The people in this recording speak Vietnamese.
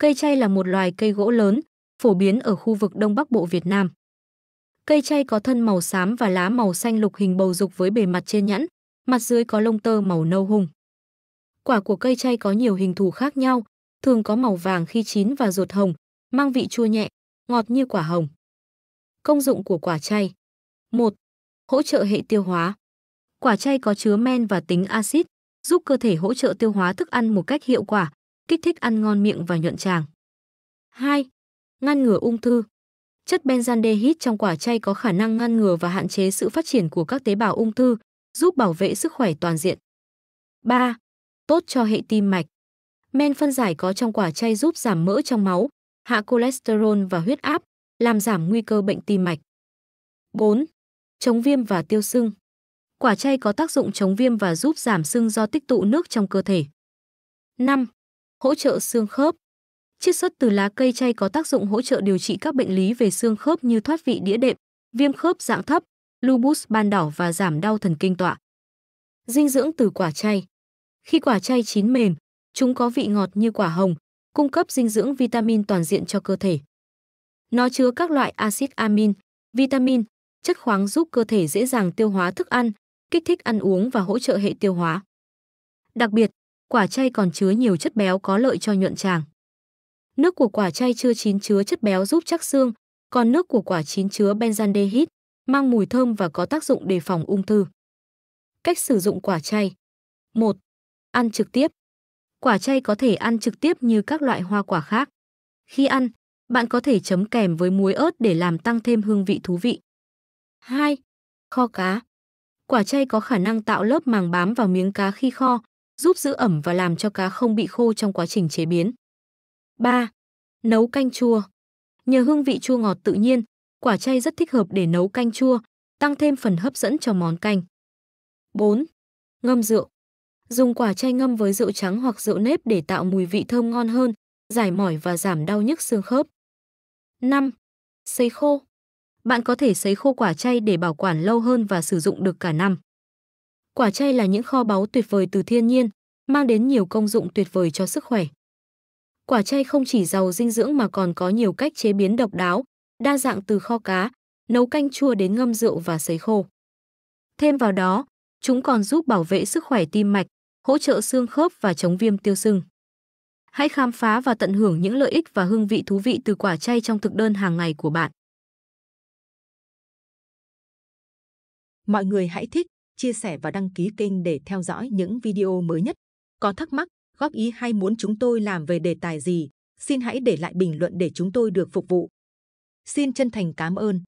Cây chay là một loài cây gỗ lớn, phổ biến ở khu vực Đông Bắc Bộ Việt Nam. Cây chay có thân màu xám và lá màu xanh lục hình bầu dục với bề mặt trên nhẵn, mặt dưới có lông tơ màu nâu hùng. Quả của cây chay có nhiều hình thù khác nhau, thường có màu vàng khi chín và ruột hồng, mang vị chua nhẹ, ngọt như quả hồng. Công dụng của quả chay 1. Hỗ trợ hệ tiêu hóa Quả chay có chứa men và tính axit, giúp cơ thể hỗ trợ tiêu hóa thức ăn một cách hiệu quả, kích thích ăn ngon miệng và nhuận tràng. 2. Ngăn ngừa ung thư. Chất benzaldehyde trong quả chay có khả năng ngăn ngừa và hạn chế sự phát triển của các tế bào ung thư, giúp bảo vệ sức khỏe toàn diện. 3. Tốt cho hệ tim mạch. Men phân giải có trong quả chay giúp giảm mỡ trong máu, hạ cholesterol và huyết áp, làm giảm nguy cơ bệnh tim mạch. 4. Chống viêm và tiêu sưng. Quả chay có tác dụng chống viêm và giúp giảm sưng do tích tụ nước trong cơ thể. 5 hỗ trợ xương khớp. Chiết xuất từ lá cây chay có tác dụng hỗ trợ điều trị các bệnh lý về xương khớp như thoát vị đĩa đệm, viêm khớp dạng thấp, lupus ban đỏ và giảm đau thần kinh tọa. Dinh dưỡng từ quả chay. Khi quả chay chín mềm, chúng có vị ngọt như quả hồng, cung cấp dinh dưỡng vitamin toàn diện cho cơ thể. Nó chứa các loại axit amin, vitamin, chất khoáng giúp cơ thể dễ dàng tiêu hóa thức ăn, kích thích ăn uống và hỗ trợ hệ tiêu hóa. Đặc biệt, quả chay còn chứa nhiều chất béo có lợi cho nhuận tràng. Nước của quả chay chưa chín chứa chất béo giúp chắc xương, còn nước của quả chín chứa benzaldehyde, mang mùi thơm và có tác dụng đề phòng ung thư. Cách sử dụng quả chay 1. Ăn trực tiếp Quả chay có thể ăn trực tiếp như các loại hoa quả khác. Khi ăn, bạn có thể chấm kèm với muối ớt để làm tăng thêm hương vị thú vị. 2. Kho cá Quả chay có khả năng tạo lớp màng bám vào miếng cá khi kho, giúp giữ ẩm và làm cho cá không bị khô trong quá trình chế biến. 3. Nấu canh chua. Nhờ hương vị chua ngọt tự nhiên, quả chay rất thích hợp để nấu canh chua, tăng thêm phần hấp dẫn cho món canh. 4. Ngâm rượu. Dùng quả chay ngâm với rượu trắng hoặc rượu nếp để tạo mùi vị thơm ngon hơn, giải mỏi và giảm đau nhức xương khớp. 5. Sấy khô. Bạn có thể sấy khô quả chay để bảo quản lâu hơn và sử dụng được cả năm. Quả chay là những kho báu tuyệt vời từ thiên nhiên, mang đến nhiều công dụng tuyệt vời cho sức khỏe. Quả chay không chỉ giàu dinh dưỡng mà còn có nhiều cách chế biến độc đáo, đa dạng từ kho cá, nấu canh chua đến ngâm rượu và sấy khô. Thêm vào đó, chúng còn giúp bảo vệ sức khỏe tim mạch, hỗ trợ xương khớp và chống viêm tiêu sưng. Hãy khám phá và tận hưởng những lợi ích và hương vị thú vị từ quả chay trong thực đơn hàng ngày của bạn. Mọi người hãy thích, chia sẻ và đăng ký kênh để theo dõi những video mới nhất. Có thắc mắc, góp ý hay muốn chúng tôi làm về đề tài gì, xin hãy để lại bình luận để chúng tôi được phục vụ. Xin chân thành cảm ơn.